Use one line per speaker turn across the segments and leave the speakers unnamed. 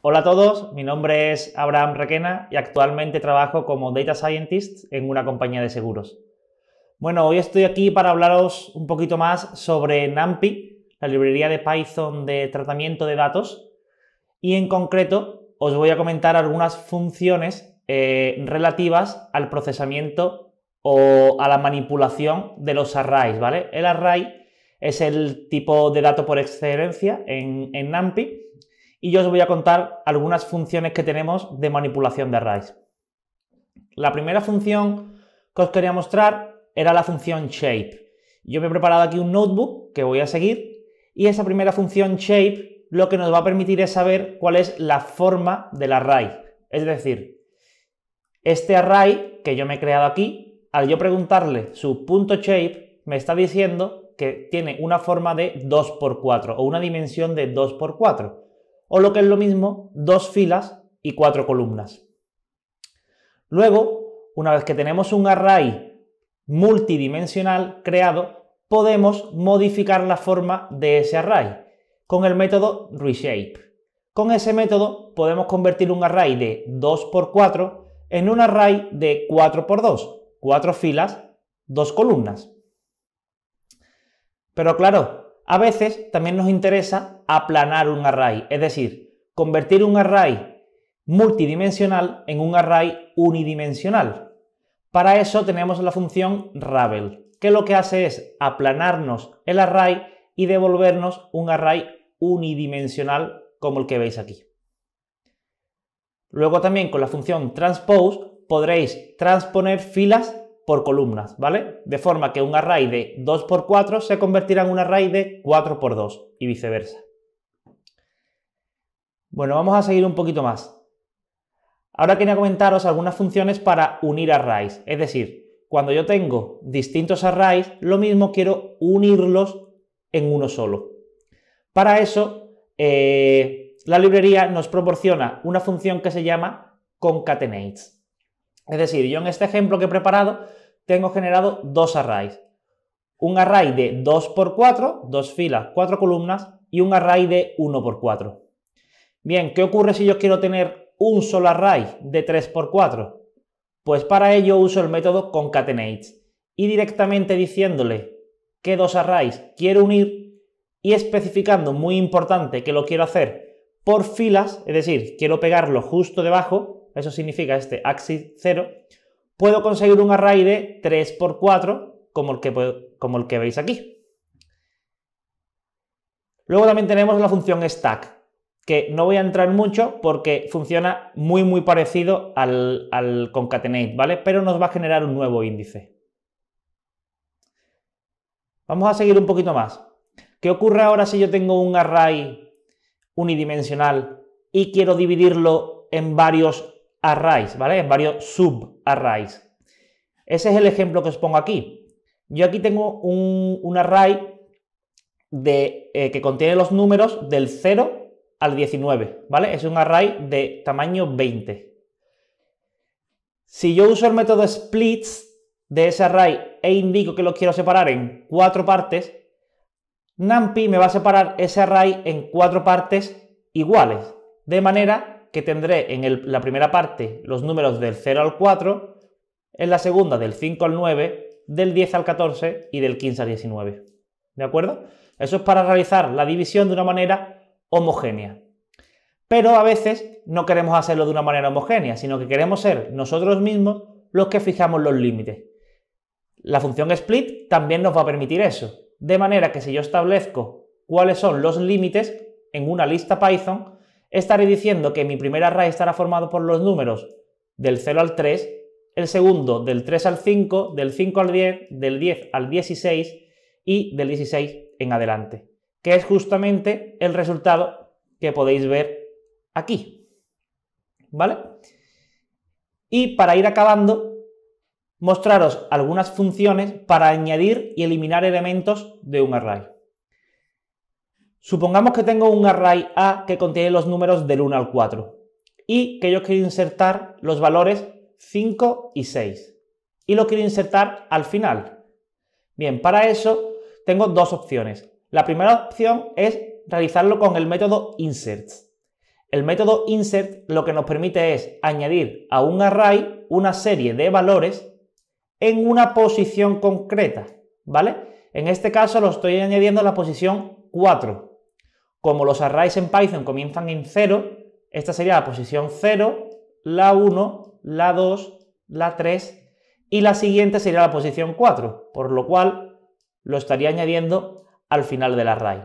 Hola a todos, mi nombre es Abraham Requena y actualmente trabajo como Data Scientist en una compañía de seguros. Bueno, hoy estoy aquí para hablaros un poquito más sobre Nampi, la librería de Python de tratamiento de datos, y en concreto os voy a comentar algunas funciones eh, relativas al procesamiento o a la manipulación de los arrays, ¿vale? El array es el tipo de dato por excelencia en, en NumPy y yo os voy a contar algunas funciones que tenemos de manipulación de arrays. La primera función que os quería mostrar era la función shape. Yo me he preparado aquí un notebook que voy a seguir y esa primera función shape lo que nos va a permitir es saber cuál es la forma del array. Es decir, este array que yo me he creado aquí, al yo preguntarle su punto shape, me está diciendo que tiene una forma de 2x4 o una dimensión de 2x4 o lo que es lo mismo, dos filas y cuatro columnas. Luego, una vez que tenemos un array multidimensional creado, podemos modificar la forma de ese array con el método reshape. Con ese método podemos convertir un array de 2x4 en un array de 4x2, cuatro filas, dos columnas. Pero claro, a veces también nos interesa aplanar un array, es decir, convertir un array multidimensional en un array unidimensional. Para eso tenemos la función Ravel, que lo que hace es aplanarnos el array y devolvernos un array unidimensional como el que veis aquí. Luego también con la función transpose podréis transponer filas por columnas, ¿vale? De forma que un array de 2 por 4 se convertirá en un array de 4 x 2 y viceversa. Bueno, vamos a seguir un poquito más. Ahora quería comentaros algunas funciones para unir arrays, es decir, cuando yo tengo distintos arrays, lo mismo quiero unirlos en uno solo. Para eso, eh, la librería nos proporciona una función que se llama concatenates. Es decir, yo en este ejemplo que he preparado tengo generado dos arrays. Un array de 2x4, dos filas, cuatro columnas, y un array de 1x4. Bien, ¿qué ocurre si yo quiero tener un solo array de 3x4? Pues para ello uso el método concatenate y directamente diciéndole qué dos arrays quiero unir y especificando, muy importante, que lo quiero hacer por filas, es decir, quiero pegarlo justo debajo eso significa este axis 0, puedo conseguir un array de 3 por 4 como el que, como el que veis aquí. Luego también tenemos la función stack, que no voy a entrar mucho porque funciona muy muy parecido al, al concatenate, ¿vale? Pero nos va a generar un nuevo índice. Vamos a seguir un poquito más. ¿Qué ocurre ahora si yo tengo un array unidimensional y quiero dividirlo en varios arrays, ¿vale? En varios sub-arrays. Ese es el ejemplo que os pongo aquí. Yo aquí tengo un, array de, eh, que contiene los números del 0 al 19, ¿vale? Es un array de tamaño 20. Si yo uso el método splits de ese array e indico que lo quiero separar en cuatro partes, NumPy me va a separar ese array en cuatro partes iguales, de manera que tendré en la primera parte los números del 0 al 4, en la segunda del 5 al 9, del 10 al 14 y del 15 al 19. ¿De acuerdo? Eso es para realizar la división de una manera homogénea. Pero a veces no queremos hacerlo de una manera homogénea, sino que queremos ser nosotros mismos los que fijamos los límites. La función split también nos va a permitir eso. De manera que si yo establezco cuáles son los límites en una lista Python, estaré diciendo que mi primer array estará formado por los números del 0 al 3, el segundo del 3 al 5, del 5 al 10, del 10 al 16 y del 16 en adelante, que es justamente el resultado que podéis ver aquí. ¿Vale? Y para ir acabando, mostraros algunas funciones para añadir y eliminar elementos de un array. Supongamos que tengo un array A que contiene los números del 1 al 4 y que yo quiero insertar los valores 5 y 6 y lo quiero insertar al final. Bien, para eso tengo dos opciones. La primera opción es realizarlo con el método insert. El método insert lo que nos permite es añadir a un array una serie de valores en una posición concreta, ¿vale? En este caso lo estoy añadiendo a la posición 4, como los arrays en Python comienzan en 0, esta sería la posición 0, la 1, la 2, la 3 y la siguiente sería la posición 4, por lo cual lo estaría añadiendo al final del array.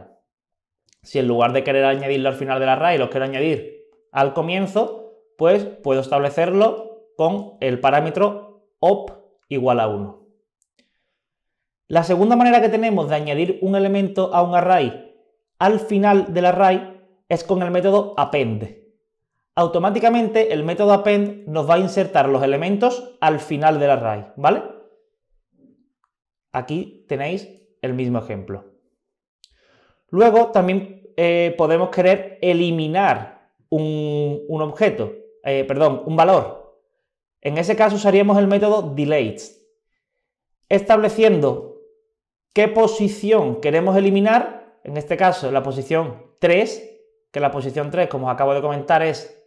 Si en lugar de querer añadirlo al final del array lo quiero añadir al comienzo, pues puedo establecerlo con el parámetro op igual a 1. La segunda manera que tenemos de añadir un elemento a un array al final del array es con el método append. Automáticamente el método append nos va a insertar los elementos al final del array, ¿vale? Aquí tenéis el mismo ejemplo. Luego también eh, podemos querer eliminar un, objeto, eh, perdón, un valor. En ese caso usaríamos el método delete, estableciendo qué posición queremos eliminar en este caso la posición 3, que la posición 3, como os acabo de comentar, es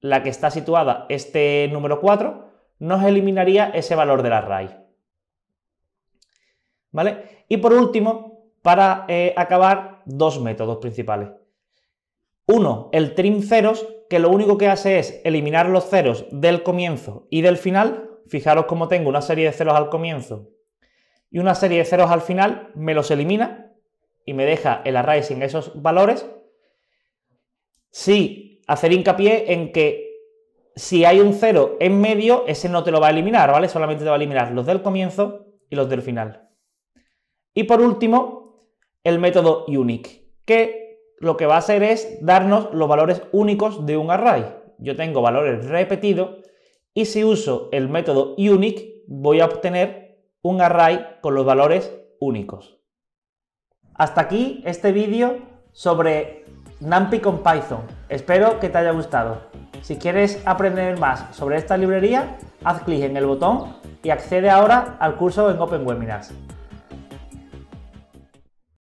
la que está situada este número 4, nos eliminaría ese valor de la raíz. ¿Vale? Y por último, para eh, acabar, dos métodos principales. Uno, el trim ceros, que lo único que hace es eliminar los ceros del comienzo y del final. Fijaros cómo tengo una serie de ceros al comienzo y una serie de ceros al final, me los elimina y me deja el array sin esos valores, sí hacer hincapié en que si hay un cero en medio, ese no te lo va a eliminar, ¿vale? Solamente te va a eliminar los del comienzo y los del final. Y por último, el método unique, que lo que va a hacer es darnos los valores únicos de un array. Yo tengo valores repetidos y si uso el método unique voy a obtener un array con los valores únicos. Hasta aquí este vídeo sobre NumPy con Python. Espero que te haya gustado. Si quieres aprender más sobre esta librería, haz clic en el botón y accede ahora al curso en Open Webinars.